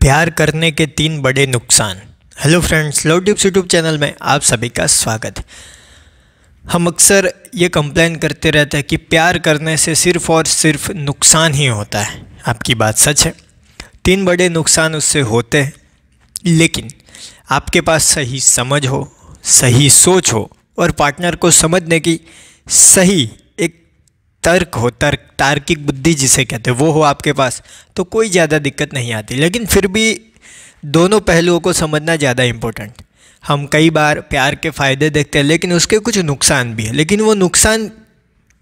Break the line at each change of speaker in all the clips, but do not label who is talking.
प्यार करने के तीन बड़े नुकसान hello friends love tips YouTube channel में आप सभी का स्वागत है हम अक्सर ये कंप्लेन करते रहते हैं कि प्यार करने से सिर्फ और सिर्फ नुकसान ही होता है आपकी बात सच है तीन बड़े नुकसान उससे होते हैं लेकिन आपके पास सही समझ हो सही सोच हो और पार्टनर को समझने की सही तर्क हो तर्क तार्किक बुद्धि जिसे कहते हैं वो हो आपके पास तो कोई ज़्यादा दिक्कत नहीं आती लेकिन फिर भी दोनों पहलुओं को समझना ज़्यादा इम्पोर्टेंट हम कई बार प्यार के फ़ायदे देखते हैं लेकिन उसके कुछ नुकसान भी है लेकिन वो नुकसान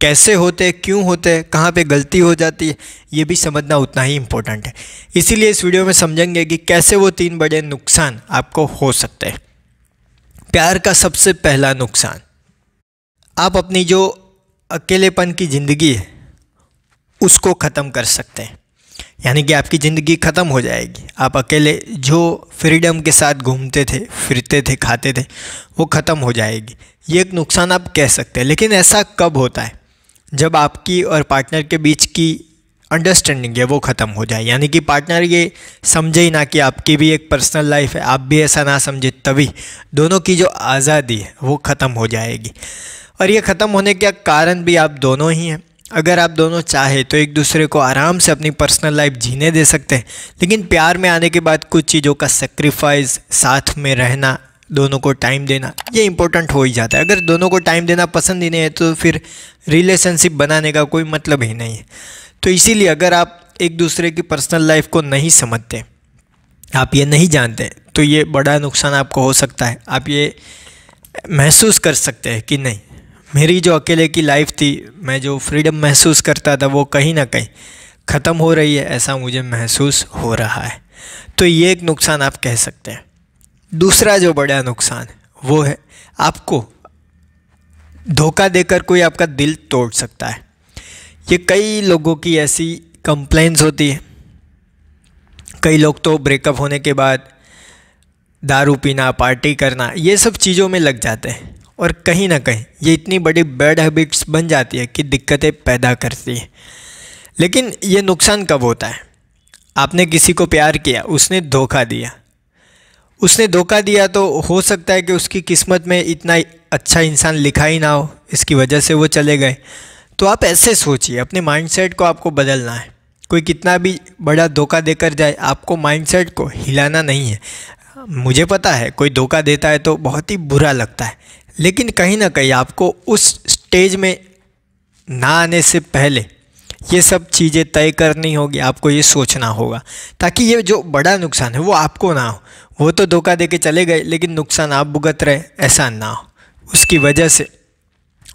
कैसे होते क्यों होते कहाँ पे गलती हो जाती है ये भी समझना उतना ही इम्पोर्टेंट है इसीलिए इस वीडियो में समझेंगे कि कैसे वो तीन बड़े नुकसान आपको हो सकते हैं प्यार का सबसे पहला नुकसान आप अपनी जो अकेलेपन की ज़िंदगी है उसको ख़त्म कर सकते हैं यानी कि आपकी ज़िंदगी ख़त्म हो जाएगी आप अकेले जो फ्रीडम के साथ घूमते थे फिरते थे खाते थे वो ख़त्म हो जाएगी ये एक नुकसान आप कह सकते हैं लेकिन ऐसा कब होता है जब आपकी और पार्टनर के बीच की अंडरस्टैंडिंग है वो ख़त्म हो जाए यानी कि पार्टनर ये समझे ही ना कि आपकी भी एक पर्सनल लाइफ है आप भी ऐसा ना समझे तभी दोनों की जो आज़ादी है वो ख़त्म हो जाएगी और ये ख़त्म होने का कारण भी आप दोनों ही हैं अगर आप दोनों चाहे तो एक दूसरे को आराम से अपनी पर्सनल लाइफ जीने दे सकते हैं लेकिन प्यार में आने के बाद कुछ चीज़ों का सेक्रीफाइस साथ में रहना दोनों को टाइम देना ये इंपॉर्टेंट हो ही जाता है अगर दोनों को टाइम देना पसंद ही नहीं है तो फिर रिलेशनशिप बनाने का कोई मतलब ही नहीं है तो इसीलिए अगर आप एक दूसरे की पर्सनल लाइफ को नहीं समझते आप ये नहीं जानते तो ये बड़ा नुकसान आपको हो सकता है आप ये महसूस कर सकते हैं कि नहीं मेरी जो अकेले की लाइफ थी मैं जो फ्रीडम महसूस करता था वो कहीं ना कहीं ख़त्म हो रही है ऐसा मुझे महसूस हो रहा है तो ये एक नुकसान आप कह सकते हैं दूसरा जो बड़ा नुकसान वो है आपको धोखा देकर कोई आपका दिल तोड़ सकता है ये कई लोगों की ऐसी कंप्लेन होती है कई लोग तो ब्रेकअप होने के बाद दारू पीना पार्टी करना ये सब चीज़ों में लग जाते हैं और कहीं ना कहीं ये इतनी बड़ी बैड हैबिट्स बन जाती है कि दिक्कतें पैदा करती हैं लेकिन ये नुकसान कब होता है आपने किसी को प्यार किया उसने धोखा दिया उसने धोखा दिया तो हो सकता है कि उसकी किस्मत में इतना अच्छा इंसान लिखा ही ना हो इसकी वजह से वो चले गए तो आप ऐसे सोचिए अपने माइंडसेट को आपको बदलना है कोई कितना भी बड़ा धोखा देकर जाए आपको माइंडसेट को हिलाना नहीं है मुझे पता है कोई धोखा देता है तो बहुत ही बुरा लगता है लेकिन कहीं ना कहीं आपको उस स्टेज में ना आने से पहले ये सब चीज़ें तय करनी होगी आपको ये सोचना होगा ताकि ये जो बड़ा नुकसान है वो आपको ना हो वो तो धोखा दे के चले गए लेकिन नुकसान आप भुगत रहे ऐसा ना हो उसकी वजह से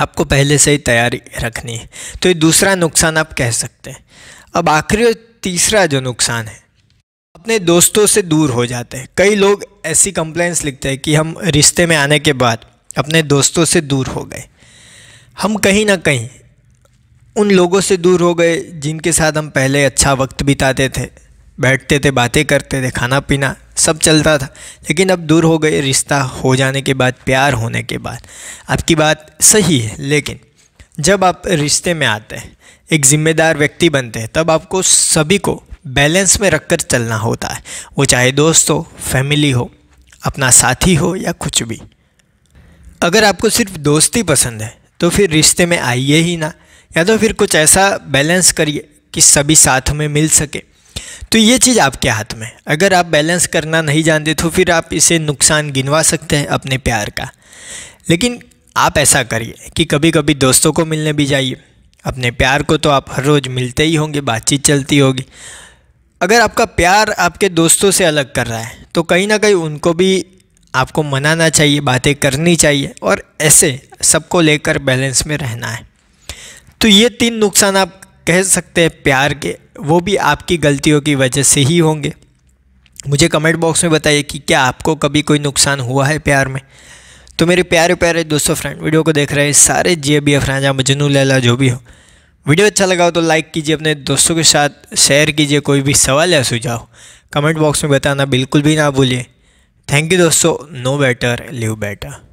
आपको पहले से ही तैयारी रखनी है तो ये दूसरा नुकसान आप कह सकते हैं अब आखिरी और तीसरा जो नुकसान है अपने दोस्तों से दूर हो जाते हैं कई लोग ऐसी कंप्लेंट्स लिखते हैं कि हम रिश्ते में आने के बाद अपने दोस्तों से दूर हो गए हम कहीं ना कहीं उन लोगों से दूर हो गए जिनके साथ हम पहले अच्छा वक्त बिताते थे बैठते थे बातें करते थे खाना पीना सब चलता था लेकिन अब दूर हो गए रिश्ता हो जाने के बाद प्यार होने के बाद आपकी बात सही है लेकिन जब आप रिश्ते में आते हैं एक ज़िम्मेदार व्यक्ति बनते हैं तब आपको सभी को बैलेंस में रखकर चलना होता है वो चाहे दोस्त हो फैमिली हो अपना साथी हो या कुछ भी अगर आपको सिर्फ दोस्ती पसंद है तो फिर रिश्ते में आइए ही ना या तो फिर कुछ ऐसा बैलेंस करिए कि सभी साथ में मिल सके तो ये चीज़ आपके हाथ में अगर आप बैलेंस करना नहीं जानते तो फिर आप इसे नुकसान गिनवा सकते हैं अपने प्यार का लेकिन आप ऐसा करिए कि कभी कभी दोस्तों को मिलने भी जाइए अपने प्यार को तो आप हर रोज़ मिलते ही होंगे बातचीत चलती होगी अगर आपका प्यार आपके दोस्तों से अलग कर रहा है तो कहीं ना कहीं उनको भी आपको मनाना चाहिए बातें करनी चाहिए और ऐसे सबको लेकर बैलेंस में रहना है तो ये तीन नुकसान आप कह सकते हैं प्यार के वो भी आपकी गलतियों की वजह से ही होंगे मुझे कमेंट बॉक्स में बताइए कि क्या आपको कभी कोई नुकसान हुआ है प्यार में तो मेरे प्यारे प्यारे दोस्तों फ्रेंड वीडियो को देख रहे हैं सारे J B F Raja Majnu Laila जो भी हो वीडियो अच्छा लगा हो तो लाइक कीजिए अपने दोस्तों के साथ शेयर कीजिए कोई भी सवाल या सुझाव कमेंट बॉक्स में बताना बिल्कुल भी ना भूलिए थैंक यू दोस्तों नो बेटर लिव बेटर